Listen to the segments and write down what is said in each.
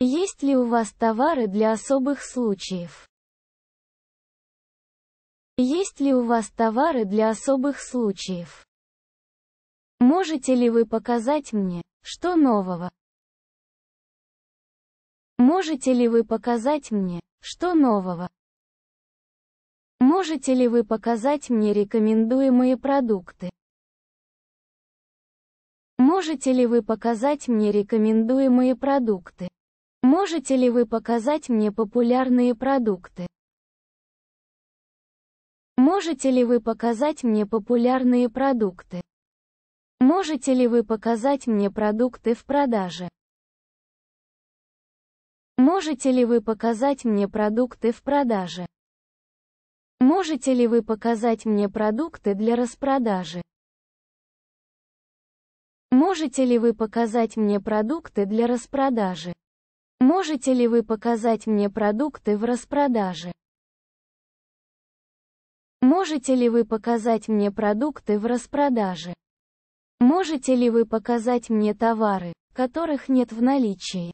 Есть ли у вас товары для особых случаев? Есть ли у вас товары для особых случаев? Можете ли вы показать мне, что нового? Можете ли вы показать мне, что нового? Можете ли вы показать мне рекомендуемые продукты? Можете ли вы показать мне рекомендуемые продукты? Можете ли вы показать мне популярные продукты? Можете ли вы показать мне популярные продукты? Можете ли вы показать мне продукты в продаже? Можете ли вы показать мне продукты в продаже? Можете ли вы показать мне продукты для распродажи? Можете ли вы показать мне продукты для распродажи? Можете ли вы показать мне продукты в распродаже? Можете ли вы показать мне продукты в распродаже? Можете ли вы показать мне товары, которых нет в наличии?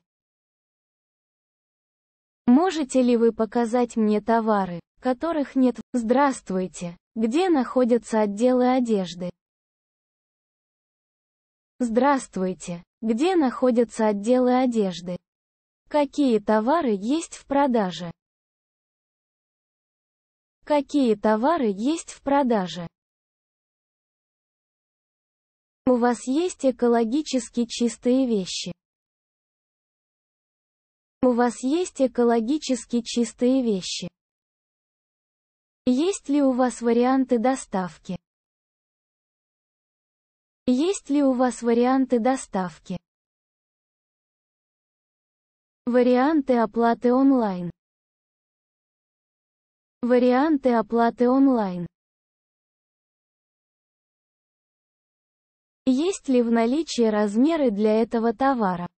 Можете ли вы показать мне товары, которых нет? Здравствуйте! Где находятся отделы одежды? Здравствуйте! Где находятся отделы одежды? Какие товары есть в продаже? Какие товары есть в продаже? У вас есть экологически чистые вещи? У вас есть экологически чистые вещи? Есть ли у вас варианты доставки? Есть ли у вас варианты доставки? Варианты оплаты онлайн. Варианты оплаты онлайн. Есть ли в наличии размеры для этого товара?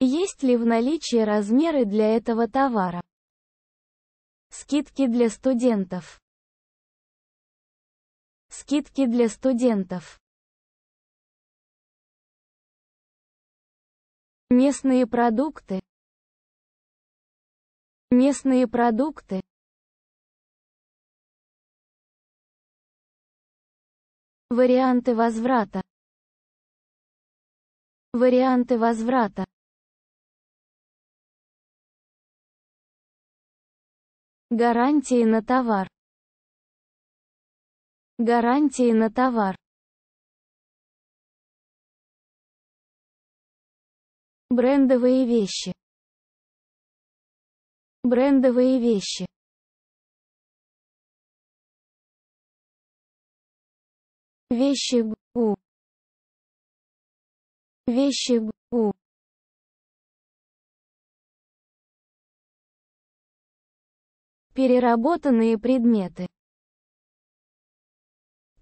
Есть ли в наличии размеры для этого товара? Скидки для студентов. Скидки для студентов. Местные продукты. Местные продукты. Варианты возврата. Варианты возврата. Гарантии на товар. Гарантии на товар. Брендовые вещи. Брендовые вещи. Вещи ГУ. Вещи ГУ. Переработанные предметы.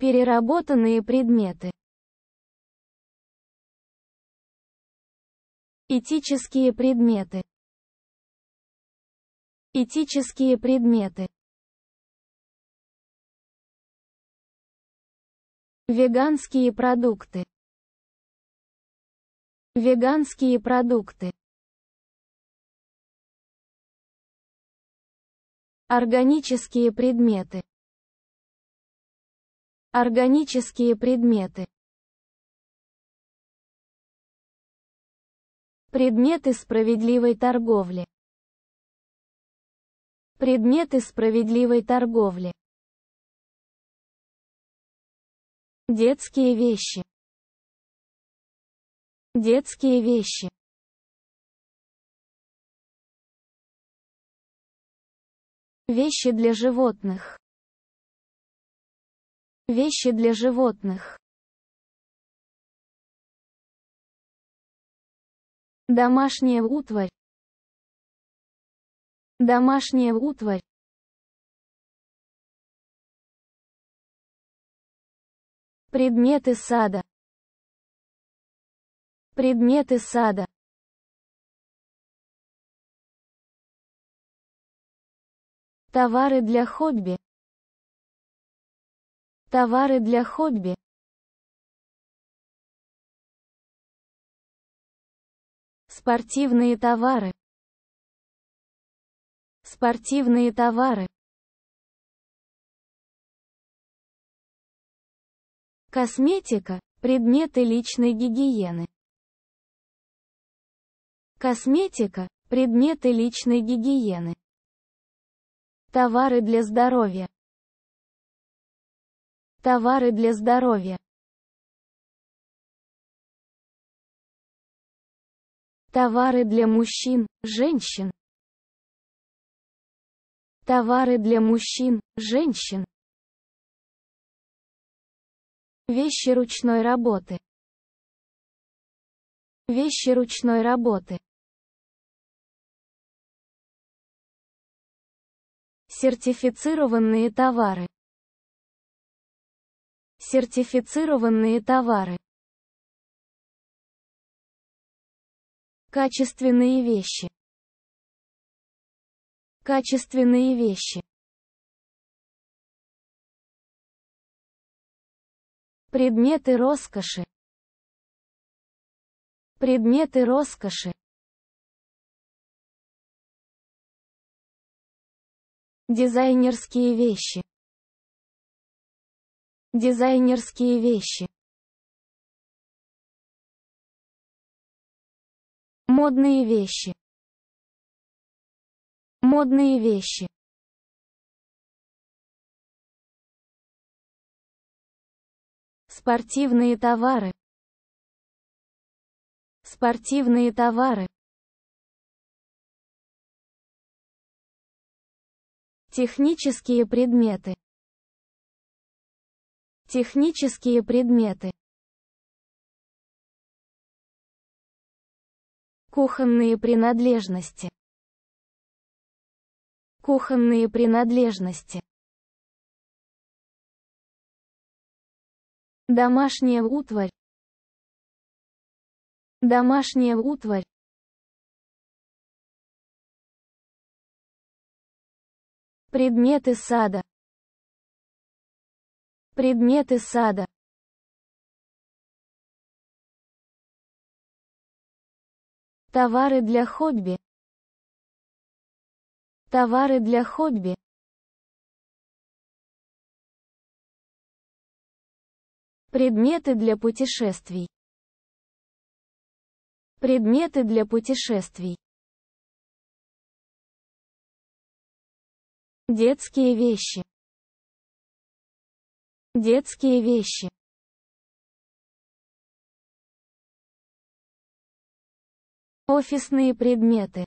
Переработанные предметы. Этические предметы. Этические предметы. Веганские продукты. Веганские продукты. Органические предметы. Органические предметы. Предметы справедливой торговли. Предметы справедливой торговли. Детские вещи. Детские вещи. Вещи для животных. Вещи для животных. Домашняя утварь. Домашняя утварь. Предметы сада. Предметы сада. Товары для хобби. Товары для хобби. спортивные товары спортивные товары косметика предметы личной гигиены косметика предметы личной гигиены товары для здоровья товары для здоровья Товары для мужчин, женщин. Товары для мужчин, женщин. Вещи ручной работы. Вещи ручной работы. Сертифицированные товары. Сертифицированные товары. Качественные вещи. Качественные вещи. Предметы роскоши. Предметы роскоши. Дизайнерские вещи. Дизайнерские вещи. Модные вещи. Модные вещи. Спортивные товары. Спортивные товары. Технические предметы. Технические предметы. Кухонные принадлежности. Кухонные принадлежности. Домашняя утварь. Домашняя утварь. Предметы сада. Предметы сада. Товары для хобби. Товары для хобби. Предметы для путешествий. Предметы для путешествий. Детские вещи. Детские вещи. Офисные предметы.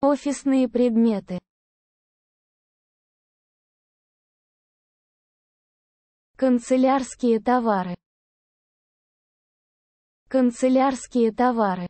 Офисные предметы. Канцелярские товары. Канцелярские товары.